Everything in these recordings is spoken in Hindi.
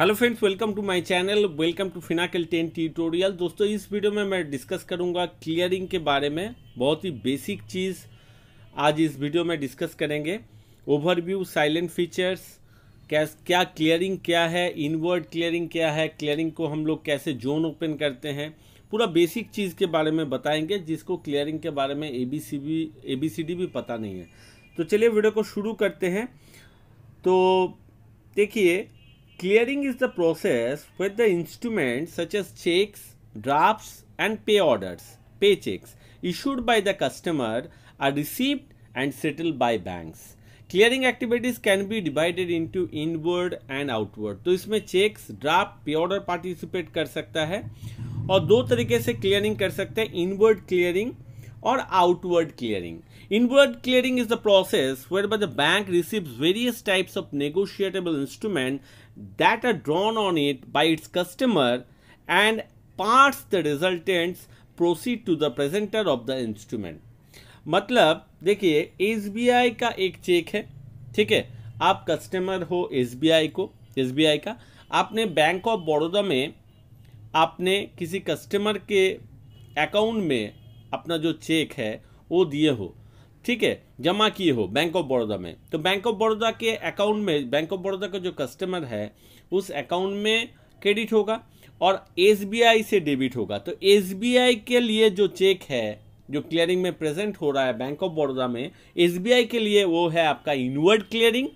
Hello friends welcome to my channel welcome to Finacle ten tutorial दोस्तों इस वीडियो में मैं डिस्कस करूंगा क्लियरिंग के बारे में बहुत ही बेसिक चीज़ आज इस वीडियो में डिस्कस करेंगे ओवरव्यू साइलेंट फीचर्स कैस क्या क्लियरिंग क्या है इनवर्ड क्लियरिंग क्या है क्लियरिंग को हम लोग कैसे जोन ओपन करते हैं पूरा बेसिक चीज़ के बारे में बताएंगे जिसको क्लियरिंग के बारे में A B C A B C D भी पता नहीं है तो चलिए वीडियो को शुरू करते हैं तो देखिए Clearing is the process where the instruments such as checks, drafts and pay orders, paychecks issued by the customer are received and settled by banks. clearing activities can be divided into inward and outward तो इसमें checks draft pay order participate कर सकता है और दो तरीके से clearing कर सकते हैं inward clearing or outward clearing. Inward clearing is the process whereby the bank receives various types of negotiable instrument that are drawn on it by its customer and parts the resultants proceed to the presenter of the instrument. मतलब देखिए एस का एक चेक है ठीक है आप कस्टमर हो एस को एस का आपने बैंक ऑफ बड़ौदा में आपने किसी कस्टमर के अकाउंट में अपना जो चेक है वो दिए हो ठीक है जमा किए हो बैंक ऑफ बड़ौदा में तो बैंक ऑफ बड़ौदा के अकाउंट में बैंक ऑफ बड़ौदा का जो कस्टमर है उस अकाउंट में क्रेडिट होगा और एस से डेबिट होगा तो एस के लिए जो चेक है जो क्लियरिंग में प्रेजेंट हो रहा है बैंक ऑफ बड़ौदा में एस के लिए वो है आपका इनवर्ड क्लियरिंग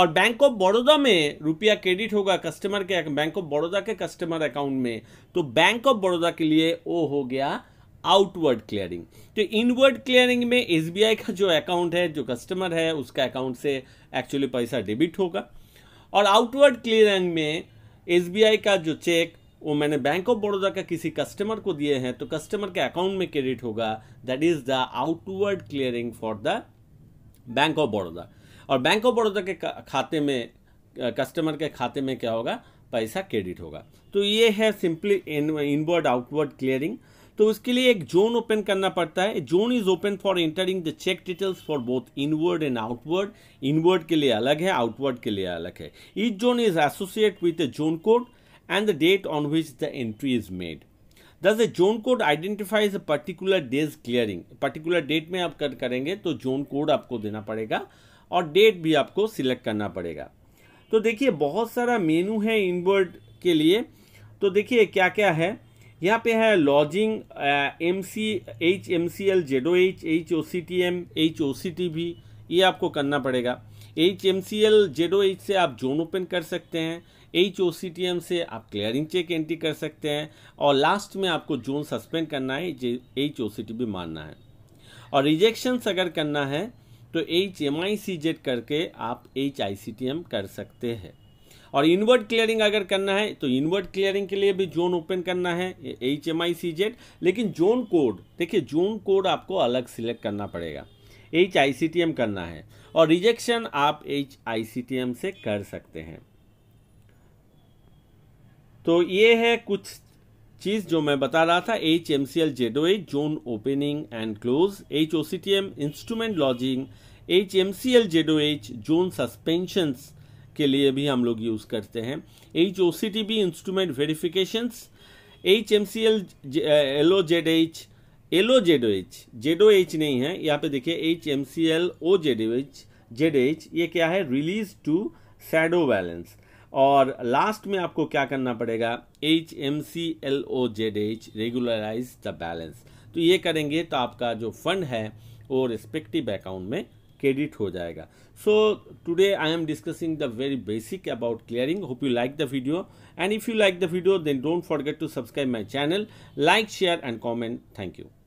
और बैंक ऑफ बड़ौदा में रुपया क्रेडिट होगा कस्टमर के बैंक ऑफ बड़ौदा के कस्टमर अकाउंट में तो बैंक ऑफ बड़ौदा के लिए वो हो गया आउटवर्ड क्लियरिंग तो इनवर्ड क्लियरिंग में एस का जो अकाउंट है जो कस्टमर है उसका अकाउंट से एक्चुअली पैसा डेबिट होगा और आउटवर्ड क्लियरिंग में एस का जो चेक वो मैंने बैंक ऑफ बड़ौदा का किसी कस्टमर को दिए हैं तो कस्टमर के अकाउंट में क्रेडिट होगा that is the outward clearing for the bank of Baroda और बैंक ऑफ बड़ौदा के खाते में कस्टमर के खाते में क्या होगा पैसा क्रेडिट होगा तो ये है सिंपली इनवर्ड आउटवर्ड क्लियरिंग तो उसके लिए एक जोन ओपन करना पड़ता है zone is open for entering the cheque details for both inward and outward inward के लिए अलग है आउटवर्ड के लिए अलग है each zone is associate with a zone code and the date on which the entry is made thus a zone code identifies particular days clearing particular date में आप कर करेंगे तो जोन कोड आपको देना पड़ेगा और डेट भी आपको सिलेक्ट करना पड़ेगा तो देखिए बहुत सारा मेनू है इनवर्ड के लिए तो देखिए क्या क्या है यहाँ पे है lodging M C H M C L Z O H H O C T M H O C T भी ये आपको करना पड़ेगा H M C L Z O H से आप जोन ओपन कर सकते हैं H O C T M से आप क्लियरिंग चेक एंट्री कर सकते हैं और लास्ट में आपको जोन सस्पेंड करना है एच ओ सी टी भी मानना है और रिजेक्शंस अगर करना है तो H M I C Z करके आप H I C T M कर सकते हैं और इनवर्ट क्लियरिंग अगर करना है तो इनवर्ट क्लियरिंग के लिए भी जोन ओपन करना है H M I C Z लेकिन जोन कोड देखिए जोन कोड आपको अलग सिलेक्ट करना पड़ेगा H I C T M करना है और रिजेक्शन आप H I C T M से कर सकते हैं तो ये है कुछ चीज़ जो मैं बता रहा था H M C L Z O H zone opening and close H O C T M instrument lodging H M C L Z O H zone suspensions के लिए भी हम लोग यूज़ करते हैं H O C T B instrument verifications H M C L L O Z H L O Z H Z O H नहीं है यहाँ पे देखिए H M C L O Z H Z H ये क्या है रिलीज टू सैडो बैलेंस और लास्ट में आपको क्या करना पड़ेगा H M C L O Z H regularize the balance तो ये करेंगे तो आपका जो फंड है वो रिस्पेक्टिव अकाउंट में क्रेडिट हो जाएगा so today I am discussing the very basic about clearing hope you like the video and if you like the video then don't forget to subscribe my channel like share and comment thank you